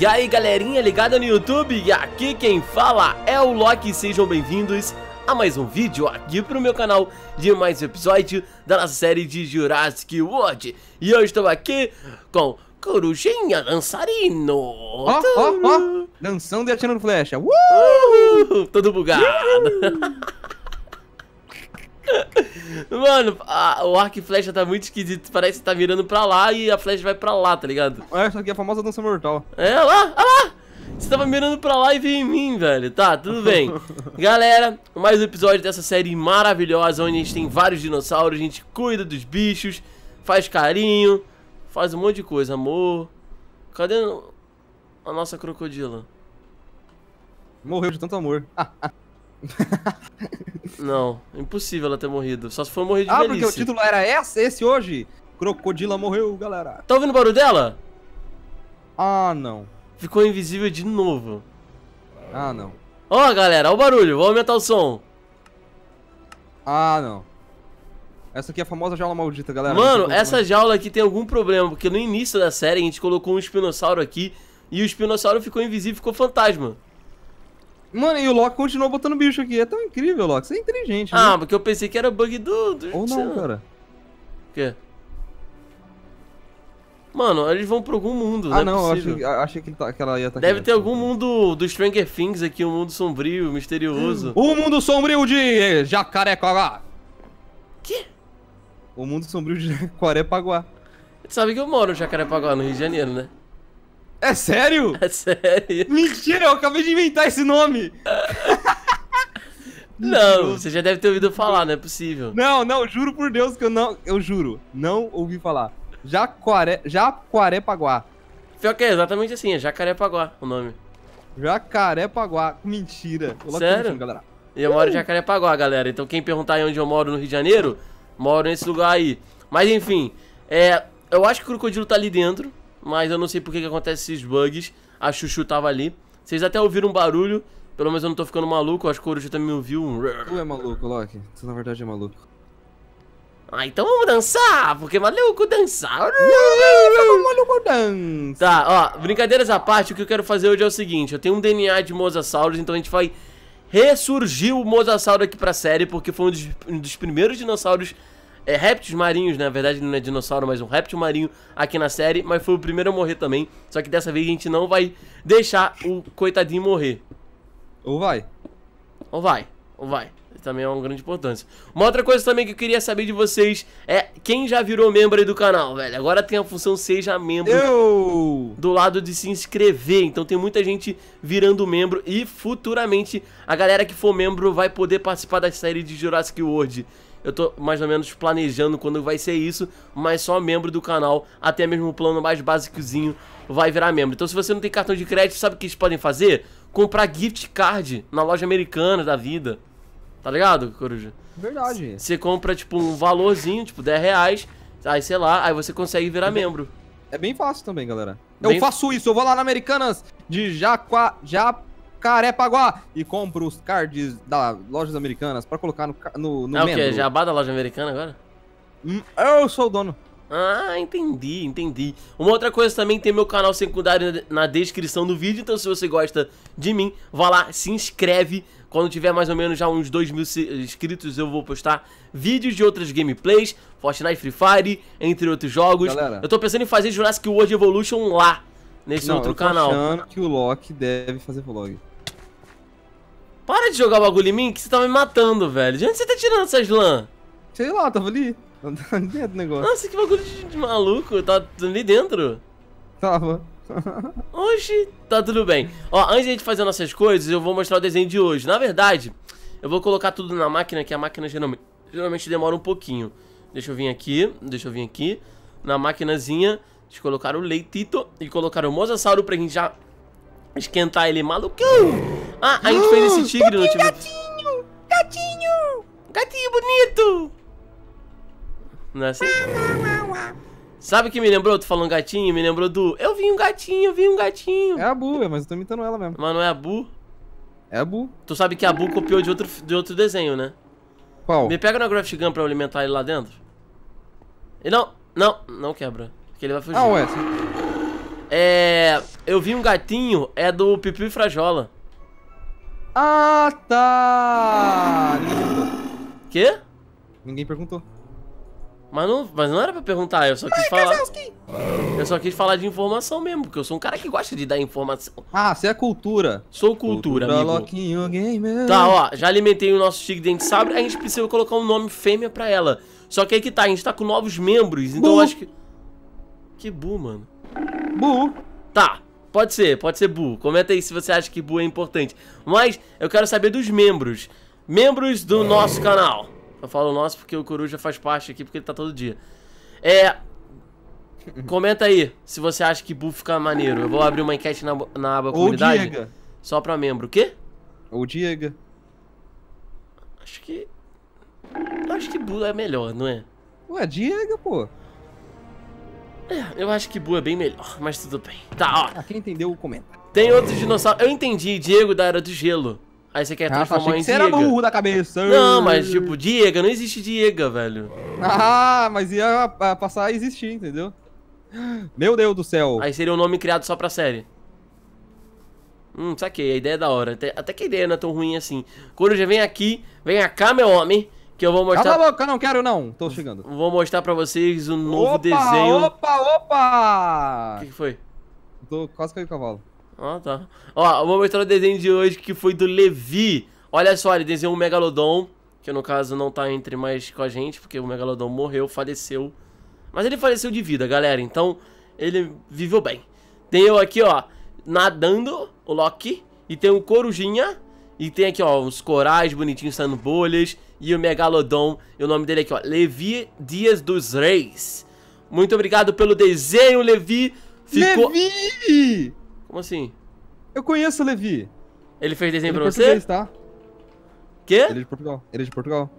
E aí galerinha ligada no YouTube, e aqui quem fala é o Loki, sejam bem-vindos a mais um vídeo aqui pro meu canal de mais um episódio da nossa série de Jurassic World E eu estou aqui com Corujinha Dançarino Ó, ó, oh. dançando e atirando flecha, uh! Uhul, todo bugado uh! Mano, a, o arco e flecha tá muito esquisito. Parece que tá virando pra lá e a flecha vai pra lá, tá ligado? É, essa aqui é a famosa dança mortal. É, olha lá, olha lá! Você tava mirando pra lá e veio em mim, velho. Tá, tudo bem. Galera, mais um episódio dessa série maravilhosa, onde a gente tem vários dinossauros, a gente cuida dos bichos, faz carinho, faz um monte de coisa. Amor... Cadê a nossa crocodila? Morreu de tanto amor. não, impossível ela ter morrido. Só se for morrer de ah, velhice. Ah, porque o título era esse, esse hoje? Crocodila morreu, galera. Tá ouvindo o barulho dela? Ah, não. Ficou invisível de novo. Ah, não. Ó, oh, galera, ó o barulho. Vou aumentar o som. Ah, não. Essa aqui é a famosa jaula maldita, galera. Mano, essa jaula aqui tem algum problema, porque no início da série a gente colocou um espinossauro aqui e o espinossauro ficou invisível, ficou fantasma. Mano, e o Loki continuou botando bicho aqui. É tão incrível, Loki. Você é inteligente. Ah, né? porque eu pensei que era bug do. do Ou não, cara. O quê? Mano, eles vão pra algum mundo, ah, não, é achei, achei que, tá, que, ela ia estar tá Deve ter algum mundo do Stranger Things aqui, um mundo sombrio, misterioso. o mundo sombrio de Jacarepaguá. Que? O mundo sombrio de Jacarepaguá. Sabe que eu moro em Jacarepaguá, no Rio de Janeiro, né? É sério? É sério. Mentira, eu acabei de inventar esse nome. não, você já deve ter ouvido falar, não é possível. Não, não, juro por Deus que eu não. Eu juro, não ouvi falar. Jacuare, Jacarepaguá. Pior que é exatamente assim, é Jacarepaguá o nome. Jacarepaguá, mentira. Sério? E galera. Eu moro em uh! Jacarepaguá, galera. Então quem perguntar aí onde eu moro no Rio de Janeiro, moro nesse lugar aí. Mas enfim, é, eu acho que o crocodilo tá ali dentro mas eu não sei por que, que acontece esses bugs. A Chuchu tava ali. Vocês até ouviram um barulho, pelo menos eu não tô ficando maluco, acho que o Coruja também ouviu um... Tu é maluco, Loki. Tu na verdade é maluco. Ah, então vamos dançar, porque maluco dançar. maluco dança. Tá, ó, brincadeiras à parte, o que eu quero fazer hoje é o seguinte, eu tenho um DNA de Mosasaurus, então a gente vai ressurgir o Mosasauro aqui pra série, porque foi um dos, um dos primeiros dinossauros é, répteis marinhos, né? na verdade não é dinossauro, mas um réptil marinho aqui na série, mas foi o primeiro a morrer também, só que dessa vez a gente não vai deixar o coitadinho morrer. Ou vai. Ou vai, ou vai também é uma grande importância. Uma outra coisa também que eu queria saber de vocês é quem já virou membro aí do canal, velho. Agora tem a função seja membro eu... do lado de se inscrever. Então tem muita gente virando membro e futuramente a galera que for membro vai poder participar da série de Jurassic World. Eu tô mais ou menos planejando quando vai ser isso, mas só membro do canal, até mesmo o plano mais básicozinho, vai virar membro. Então se você não tem cartão de crédito, sabe o que eles podem fazer? Comprar gift card na loja americana da vida. Tá ligado, Coruja? Verdade. Você compra, tipo, um valorzinho, tipo, 10 reais, aí sei lá, aí você consegue virar é membro. é bem fácil também, galera. Bem... Eu faço isso, eu vou lá na Americanas de Jaqua... Jaqu... Carepaguá e compra os cards da Lojas Americanas para colocar no, no, no É o menu. Jabá da Loja Americana agora? Hum, eu sou o dono. Ah, entendi, entendi. Uma outra coisa também, tem meu canal secundário na descrição do vídeo, então se você gosta de mim, vá lá, se inscreve. Quando tiver mais ou menos já uns 2 mil inscritos, eu vou postar vídeos de outras gameplays, Fortnite Free Fire, entre outros jogos. Galera, eu tô pensando em fazer Jurassic World Evolution lá, nesse não, outro eu tô canal. achando que o Loki deve fazer vlog. Para de jogar o bagulho em mim que você tá me matando, velho. De onde você tá tirando essas lã? Sei lá, tava ali. Ali dentro do negócio. Nossa, que bagulho de, de maluco. Tá ali dentro. Tava. Oxi, tá tudo bem. Ó, antes de a gente fazer nossas coisas, eu vou mostrar o desenho de hoje. Na verdade, eu vou colocar tudo na máquina, que a máquina geralmente, geralmente demora um pouquinho. Deixa eu vir aqui, deixa eu vir aqui. Na maquinazinha, de colocar o leitito e colocar o mosasauro pra gente já esquentar ele malucão. Ah, a gente fez esse tigre no time. Gatinho! Gatinho! Gatinho bonito! Não é assim? Sabe o que me lembrou? Tu falou um gatinho, me lembrou do. Eu vi um gatinho, eu vi um gatinho. É a Bu, é, mas eu tô imitando ela mesmo. Mas não é a Bu? É a Bu. Tu sabe que a Bu copiou de outro, de outro desenho, né? Qual? Me pega na Graft Gun pra alimentar ele lá dentro. E não, não, não quebra. Porque ele vai fugir. Ah, ué. Sim. É. Eu vi um gatinho, é do Pipi e Frajola. Ah, tá! Quê? Ninguém perguntou. Mas não, mas não era pra perguntar, eu só quis Ai, falar. Kazowski. Eu só quis falar de informação mesmo, porque eu sou um cara que gosta de dar informação. Ah, você é cultura. Sou cultura, cultura amigo. Gamer. Tá, ó, já alimentei o nosso Tigre Dente Sabre, a gente precisa colocar um nome fêmea pra ela. Só que aí que tá, a gente tá com novos membros, então bu. eu acho que. Que bu, mano. Bu. Tá, pode ser, pode ser Bu. Comenta aí se você acha que Bu é importante. Mas eu quero saber dos membros. Membros do nosso canal. Eu falo nosso porque o Coruja faz parte aqui, porque ele tá todo dia. É. Comenta aí se você acha que Bu fica maneiro. Eu vou abrir uma enquete na, na aba Ou comunidade. Diego. Só pra membro. O quê? Ou Diego. Acho que. Acho que Bu é melhor, não é? Ué, Diego, pô. É, eu acho que Bu é bem melhor, mas tudo bem. Tá, ó. Ah, quem entendeu, comenta. Tem outros dinossauros. Eu entendi, Diego da Era do Gelo. Aí você quer ah, transformar ah, em que Diego. Você era burro da cabeça. Não, mas tipo, Diego, não existe Diego, velho. Ah, mas ia ah, passar a existir, entendeu? Meu Deus do céu. Aí seria um nome criado só pra série. Hum, saquei, a ideia é da hora. Até, até que a ideia não é tão ruim assim. Coruja, vem aqui, vem cá, meu homem. Que eu vou mostrar. Cala a boca, não quero não. Tô chegando. Vou mostrar pra vocês um novo opa, desenho. Opa, opa! O que, que, foi? Tô quase caiu o cavalo. Ah, tá. Ó, eu vou mostrar o desenho de hoje que foi do Levi. Olha só, ele desenhou um Megalodon. Que no caso não tá entre mais com a gente, porque o Megalodon morreu, faleceu. Mas ele faleceu de vida, galera. Então, ele viveu bem. Tem eu aqui, ó, nadando, o Loki. E tem o Corujinha. E tem aqui, ó, os corais bonitinhos saindo bolhas e o Megalodon. E o nome dele aqui, ó, Levi Dias dos Reis. Muito obrigado pelo desenho, Levi. Ficou... Levi! Como assim? Eu conheço o Levi. Ele fez desenho ele é pra você? Tá? Quê? Ele é de Portugal. Ele é de Portugal.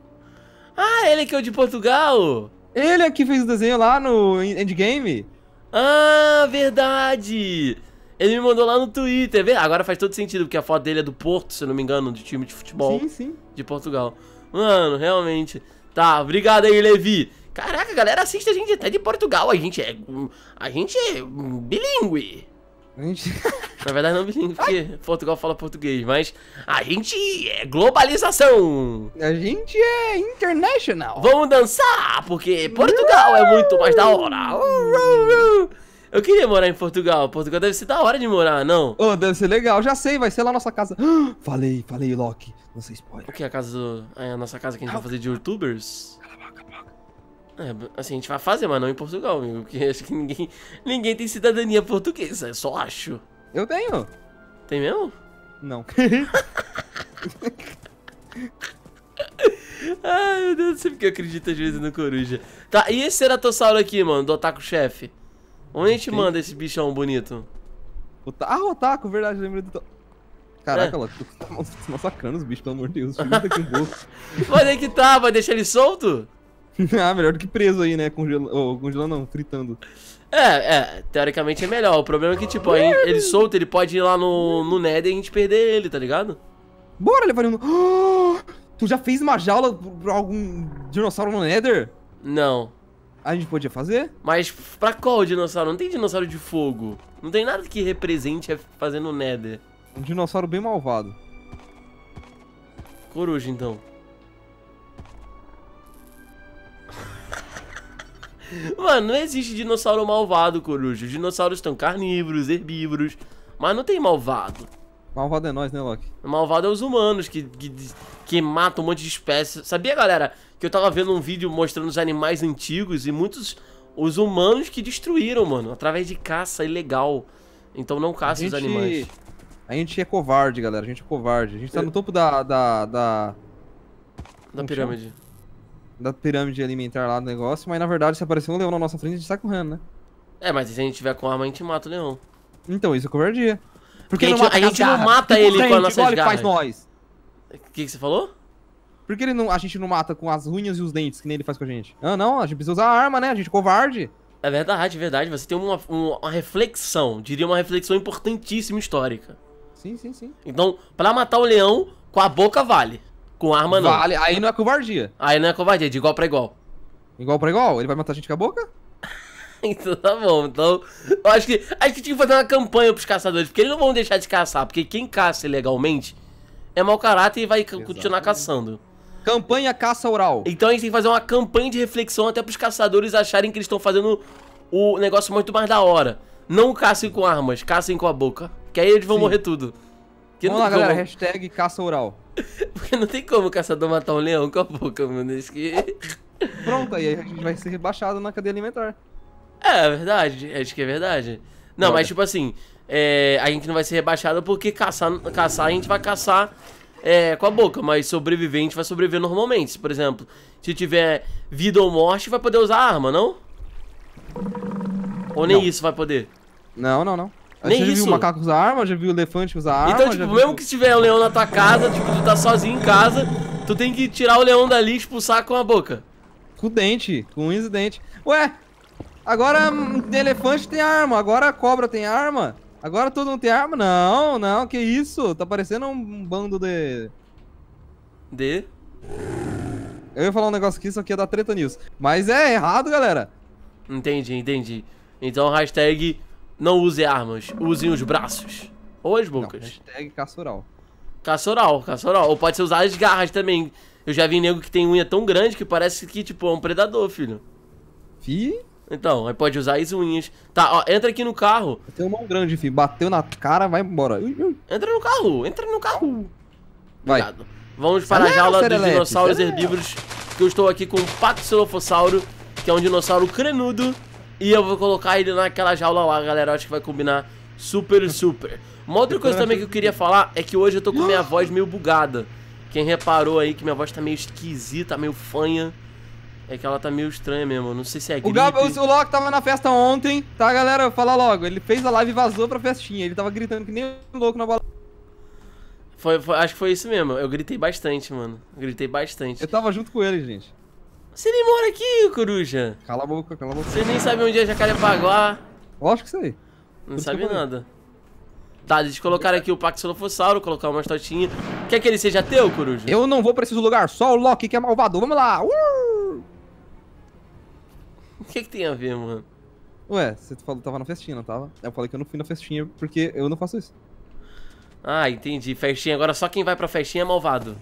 Ah, ele que é o de Portugal! Ele é que fez o desenho lá no Endgame. Ah, verdade! Ele me mandou lá no Twitter, Agora faz todo sentido, porque a foto dele é do Porto, se eu não me engano, de time de futebol. Sim, sim. De Portugal. Mano, realmente. Tá, obrigado aí, Levi. Caraca, galera assiste a gente até de Portugal. A gente é. A gente é bilíngue. Na verdade, não bilíngue, porque Portugal fala português, mas a gente é globalização. A gente é internacional. Vamos dançar, porque Portugal é muito mais da hora. Uh, uh, uh. Eu queria morar em Portugal. Portugal deve ser da hora de morar, não? Oh, deve ser legal. Já sei, vai ser lá nossa casa. falei, falei, Loki. Não sei spoiler. O que é a casa do... É a nossa casa que a gente vai fazer de youtubers? Cala a boca, cala a boca. É, assim, a gente vai fazer, mas não em Portugal, amigo. Porque acho que ninguém, ninguém tem cidadania portuguesa. Eu só acho. Eu tenho. Tem mesmo? Não. Ai, meu Deus, não sei porque eu às vezes no coruja. Tá, e esse Ceratossauro aqui, mano, do Otaku Chefe? Onde a gente Tem... manda esse bichão bonito? O ta... Ah, o Otaku, verdade, lembrei do... Caraca, é. Lá, tá tu tá massacrando os bichos, pelo amor de Deus. aqui um o Mas aí é que tá, vai deixar ele solto? ah, melhor do que preso aí, né? Congelando, oh, congelando não, fritando. É, é, teoricamente é melhor. O problema é que, tipo, aí ele solto, ele pode ir lá no, no Nether e a gente perder ele, tá ligado? Bora, Levarino! Oh, tu já fez uma jaula pra algum dinossauro no Nether? Não. A gente podia fazer? Mas pra qual dinossauro? Não tem dinossauro de fogo. Não tem nada que represente fazendo nether. Um dinossauro bem malvado. Coruja, então. Mano, não existe dinossauro malvado, coruja. Os dinossauros estão carnívoros, herbívoros, mas não tem malvado. Malvado é nós, né, Loki? O malvado é os humanos que, que, que matam um monte de espécies. Sabia, galera, que eu tava vendo um vídeo mostrando os animais antigos e muitos os humanos que destruíram, mano, através de caça ilegal. Então não caça gente, os animais. A gente é covarde, galera. A gente é covarde. A gente tá no topo da. Da, da, da pirâmide. Da pirâmide alimentar lá do negócio, mas na verdade, se aparecer um leão na nossa frente, a gente sai correndo, né? É, mas se a gente tiver com arma, a gente mata o leão. Então, isso é covardia. Porque, tá a gente, não, a gente não mata ele com a nossa garras. faz nós. O que, que você falou? Por que ele não, a gente não mata com as unhas e os dentes, que nem ele faz com a gente? Ah, não, a gente precisa usar a arma, né? A gente é covarde. É verdade, é verdade. Você tem uma, uma reflexão, diria uma reflexão importantíssima histórica. Sim, sim, sim. Então, pra matar o leão, com a boca vale. Com arma não. Vale, aí não é covardia. Aí não é covardia, é de igual pra igual. Igual pra igual? Ele vai matar a gente com a boca? então tá bom. Então, eu acho que acho que tinha que fazer uma campanha pros caçadores, porque eles não vão deixar de caçar, porque quem caça ilegalmente é mau caráter e vai Exatamente. continuar caçando. Campanha caça oral. Então a gente tem que fazer uma campanha de reflexão até pros caçadores acharem que eles estão fazendo o negócio muito mais da hora. Não caçem com armas, caçem com a boca. Que aí eles vão Sim. morrer tudo. Que Vamos lá, como... galera, hashtag caça oral. Porque não tem como o caçador matar um leão com a boca, mano. Isso que... Pronto, aí a gente vai ser rebaixado na cadeia alimentar. É, é, verdade. Acho que é verdade. Não, mas é. tipo assim, é, a gente não vai ser rebaixado porque caçar, caçar a gente vai caçar é, com a boca, mas sobrevivente vai sobreviver normalmente. Por exemplo, se tiver vida ou morte, vai poder usar arma, não? Ou nem não. isso vai poder? Não, não, não. Eu nem já isso. viu o macaco usar arma, já viu o elefante usar arma. Então, tipo, mesmo viu... que tiver um leão na tua casa, tipo, tu tá sozinho em casa, tu tem que tirar o leão dali e expulsar com a boca. Com o dente, com unhas e dente. Ué, Agora hum, elefante tem arma, agora cobra tem arma. Agora todo mundo tem arma? Não, não, que isso? Tá parecendo um bando de... De? Eu ia falar um negócio aqui, isso aqui ia dar treta news. Mas é errado, galera. Entendi, entendi. Então hashtag não use armas, usem os braços. Ou as bocas. Não, hashtag caçoral. Caçoral, caçoral. Ou pode ser usar as garras também. Eu já vi nego que tem unha tão grande que parece que, tipo, é um predador, filho. Fi? Então, aí pode usar as unhas. Tá, ó, entra aqui no carro. Tem uma mão grande, filho. Bateu na cara, vai embora. Entra no carro, entra no carro. Vai. Obrigado. Vamos para a jaula dos dinossauros herbívoros, que eu estou aqui com o Pacilofossauro, que é um dinossauro crenudo. E eu vou colocar ele naquela jaula lá, galera. acho que vai combinar super, super. Uma outra coisa também que eu queria falar é que hoje eu tô com minha voz meio bugada. Quem reparou aí que minha voz tá meio esquisita, meio fanha. É que ela tá meio estranha mesmo, não sei se é gripe. O, Gabo, o Loki tava na festa ontem, tá, galera? Fala logo, ele fez a live e vazou pra festinha, ele tava gritando que nem louco na bola. Foi, foi, acho que foi isso mesmo, eu gritei bastante, mano. Eu gritei bastante. Eu tava junto com ele, gente. Você nem mora aqui, coruja. Cala a boca, cala a boca. Você nem sabe onde é Jacarepaguá. Lógico que sei. Não Tudo sabe nada. Tá, eles colocaram aqui o Paxilofossauro, colocar uma estotinha. Quer que ele seja teu, coruja? Eu não vou pra esse lugar, só o Loki que é malvado. Vamos lá! Uh! O que, é que tem a ver, mano? Ué, você falou que tava na festinha, não tava? Eu falei que eu não fui na festinha porque eu não faço isso. Ah, entendi. Festinha. Agora só quem vai pra festinha é malvado.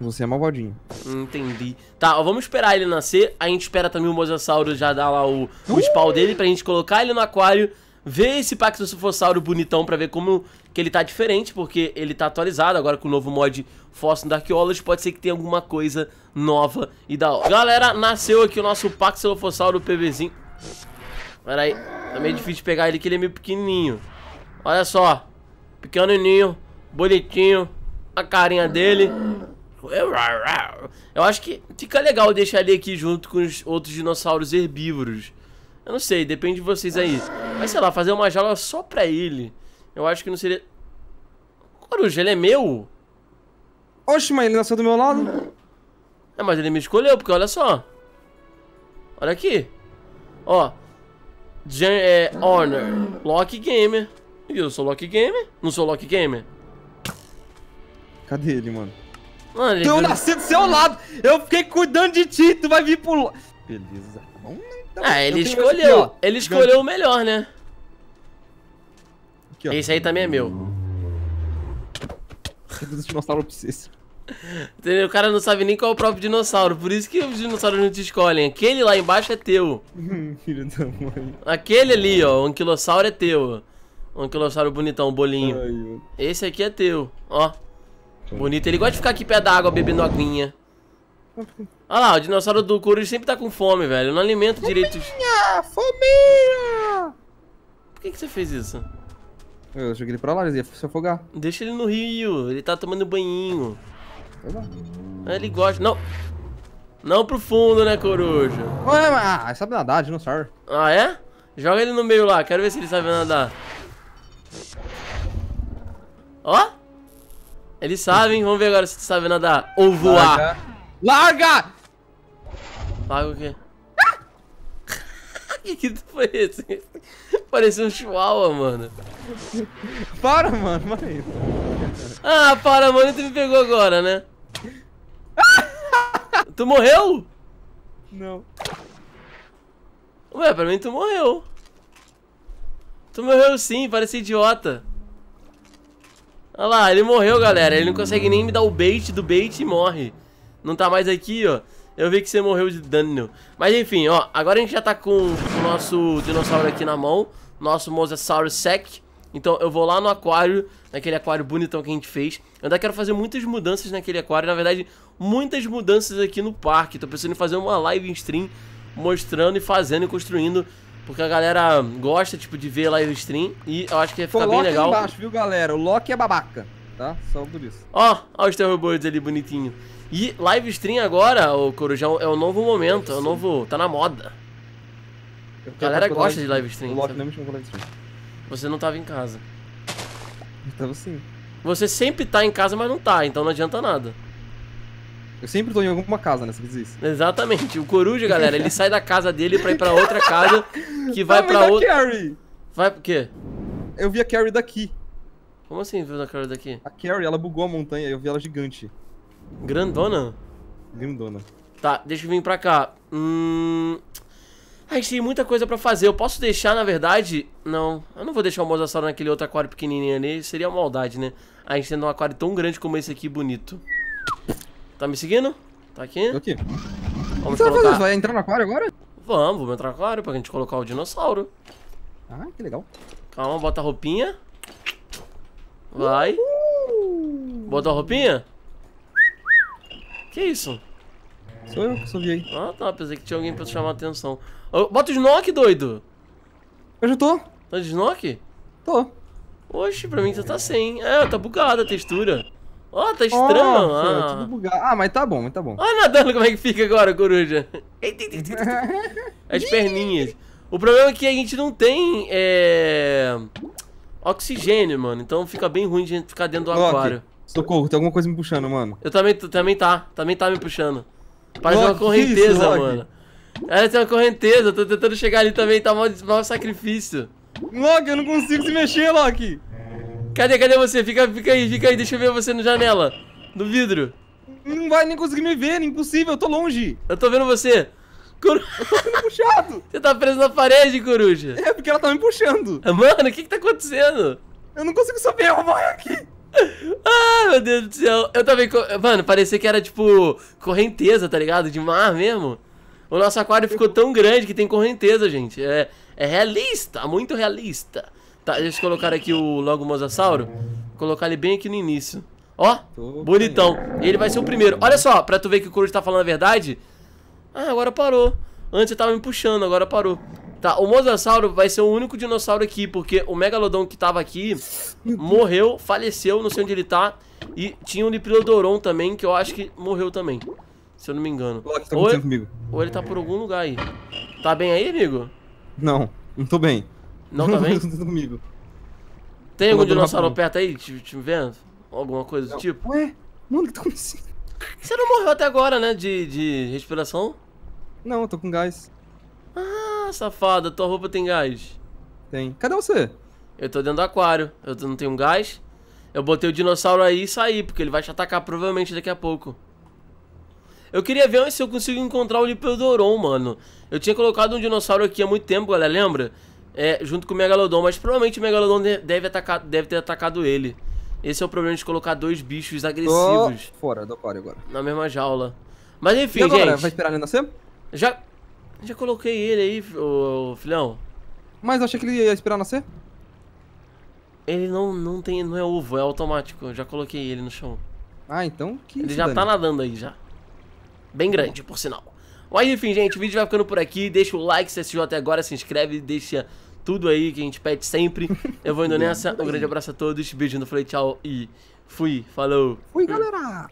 Você é malvadinho. Entendi. Tá, ó, vamos esperar ele nascer. A gente espera também o Mosasauro já dar lá o, o uh! spawn dele pra gente colocar ele no aquário. Ver esse Paxosufossauro bonitão pra ver como que ele tá diferente, porque ele tá atualizado agora com o novo mod Fossil da Archaeology, pode ser que tenha alguma coisa nova e da hora. Galera, nasceu aqui o nosso Paxelofossauro PVzinho. Pera aí, tá meio difícil de pegar ele que ele é meio pequenininho. Olha só, pequenininho, bonitinho, a carinha dele. Eu acho que fica legal deixar ele aqui junto com os outros dinossauros herbívoros. Eu não sei, depende de vocês aí. Mas sei lá, fazer uma jaula só pra ele. Eu acho que não seria... Coruja, ele é meu? Oxe, mas ele nasceu do meu lado. É, mas ele me escolheu, porque olha só. Olha aqui. Ó. Gen é, Honor. Lock Gamer. eu sou Lock Gamer? Não sou Lock Gamer? Cadê ele, mano? mano ele Então eu nasci do seu lado. Eu fiquei cuidando de ti. Tu vai vir pro... Beleza. Bom, então, ah, ele escolheu. Ele escolheu o melhor, né? Aqui, ó. Esse aí também é meu. Dos dinossauros pra vocês. Entendeu? O cara não sabe nem qual é o próprio dinossauro. Por isso que os dinossauros não te escolhem. Aquele lá embaixo é teu. Filho da mãe. Aquele ali, ó. O anquilossauro é teu. O anquilossauro bonitão, bolinho. Ai, Esse aqui é teu. Ó. Bonito. Ele gosta de ficar aqui perto da água bebendo aguinha. Olha lá, o dinossauro do couro sempre tá com fome, velho. Eu não alimento direito. Fominha! Fominha! Por que, que você fez isso? Eu joguei ele pra lá, ele ia se afogar. Deixa ele no rio, ele tá tomando banhinho. lá. Ah, ele gosta. Não! Não pro fundo, né, coruja? Ah, sabe nadar, dinossauro. Ah, é? Joga ele no meio lá, quero ver se ele sabe nadar. Ó! Ele sabe, hein? Vamos ver agora se tu sabe nadar. Ou voar. Larga! Larga! Larga o quê? que que foi esse? Parecia um chihuahua, mano. Para, mano, para isso. Ah, para, mano, tu me pegou agora, né? tu morreu? Não. Ué, pra mim tu morreu. Tu morreu sim, parece idiota. Olha lá, ele morreu, galera. Ele não consegue nem me dar o bait do bait e morre. Não tá mais aqui, ó. Eu vi que você morreu de dano. Mas enfim, ó. Agora a gente já tá com o nosso dinossauro aqui na mão. Nosso Mosasaurus Sec. Então eu vou lá no aquário, naquele aquário bonitão que a gente fez. Eu ainda quero fazer muitas mudanças naquele aquário. Na verdade, muitas mudanças aqui no parque. Tô pensando em fazer uma live stream mostrando e fazendo e construindo. Porque a galera gosta, tipo, de ver live stream. E eu acho que ia ficar bem legal. Embaixo, viu, galera? O Loki é babaca tá? Só por isso. Ó, ó os Terrorboards ali bonitinho. E live stream agora, o Corujão, é o novo momento, é o novo. tá na moda. Eu a galera gosta live de live stream. O não me live stream. Você não tava em casa. Eu então, tava sim. Você sempre tá em casa, mas não tá, então não adianta nada. Eu sempre tô em alguma casa, né? Você diz isso. Exatamente. O Coruja, galera, ele sai da casa dele pra ir pra outra casa, que vai pra outra... Carrie! Vai pro quê? Eu vi a Carrie daqui. Como assim viu na cara daqui? A Carrie, ela bugou a montanha, eu vi ela gigante. Grandona? Grandona. Tá, deixa eu vir pra cá. Hum... A gente tem muita coisa pra fazer. Eu posso deixar, na verdade... Não, eu não vou deixar o Mosasauro naquele outro aquário pequenininho ali. Seria maldade, né? A gente tendo um aquário tão grande como esse aqui, bonito. Tá me seguindo? Tá aqui? Tô aqui. Vamos o que colocar... Vai, vai entrar no aquário agora? Vamos, vamos entrar no aquário pra gente colocar o dinossauro. Ah, que legal. Calma, bota a roupinha. Vai. Botou a roupinha? Que isso? Sou eu que subi aí. Ah, tá. Pensei que tinha alguém pra chamar a atenção. bota o Snock, doido! Eu já tô. Tá de Snock? Tô. Oxe, pra mim você tá sem. É, tá bugada a textura. Ó, oh, tá estranho. Oh, ah. Tá tudo bugado. ah, mas tá bom, mas tá bom. Olha nadando como é que fica agora, coruja. As perninhas. O problema é que a gente não tem é, oxigênio, mano. Então fica bem ruim de ficar dentro do Loki, aquário. Socorro, tem alguma coisa me puxando, mano. Eu também, também tá. Também tá me puxando. Parece Loki, uma correnteza, isso, mano. Parece uma correnteza. tô tentando chegar ali também. Tá mal, mal sacrifício. Loki, eu não consigo se mexer, Loki. Cadê, cadê você? Fica, fica aí, fica aí. Deixa eu ver você na janela. No vidro. Não vai nem conseguir me ver. É impossível. Eu tô longe. Eu tô vendo você. Eu tô sendo puxado! Você tá preso na parede, coruja! É, porque ela tá me puxando! Ah, mano, o que que tá acontecendo? Eu não consigo saber, eu vou morrer aqui! Ah, meu Deus do céu! Eu também. Mano, parecia que era tipo correnteza, tá ligado? De mar mesmo. O nosso aquário ficou tão grande que tem correnteza, gente. É, é realista, muito realista. Tá, deixa eu colocar aqui o Logo Mosasauro. colocar ele bem aqui no início. Ó, bonitão. Ele vai ser o primeiro. Olha só, pra tu ver que o Cruz tá falando a verdade, ah, agora parou. Antes eu tava me puxando, agora parou. Tá, o Mosasauro vai ser o único dinossauro aqui, porque o Megalodon que tava aqui morreu, faleceu, não sei onde ele tá. E tinha um Diplododon também, que eu acho que morreu também, se eu não me engano. Loki, tá ou, ele, comigo. ou ele tá por algum lugar aí. Tá bem aí, amigo? Não, não tô bem. Não tá bem? não tô comigo. Tem algum dinossauro perto aí, te, te vendo? Alguma coisa do tipo? Ué, mano, que tá acontecendo? Você não morreu até agora, né? De, de respiração? Não, eu tô com gás. Ah, safada, tua roupa tem gás. Tem. Cadê você? Eu tô dentro do aquário. Eu não tenho gás. Eu botei o dinossauro aí e saí, porque ele vai te atacar provavelmente daqui a pouco. Eu queria ver se eu consigo encontrar o Lipedoron, mano. Eu tinha colocado um dinossauro aqui há muito tempo, galera, lembra? É, junto com o Megalodon, mas provavelmente o Megalodon deve, atacar, deve ter atacado ele. Esse é o problema de colocar dois bichos agressivos. Tô fora do aquário agora. Na mesma jaula. Mas enfim, agora, gente. Vai esperar ele nascer? Já. Já coloquei ele aí, ô, filhão. Mas eu achei que ele ia esperar nascer? Ele não, não tem. não é ovo, é automático. Eu já coloquei ele no chão. Ah, então que. Ele já dane. tá nadando aí já. Bem grande, por sinal. Mas enfim, gente, o vídeo vai ficando por aqui. Deixa o like se assistiu até agora, se inscreve, deixa tudo aí que a gente pede sempre. Eu vou indo nessa. Um grande abraço a todos. Beijo no falei tchau e fui. Falou. Fui, galera!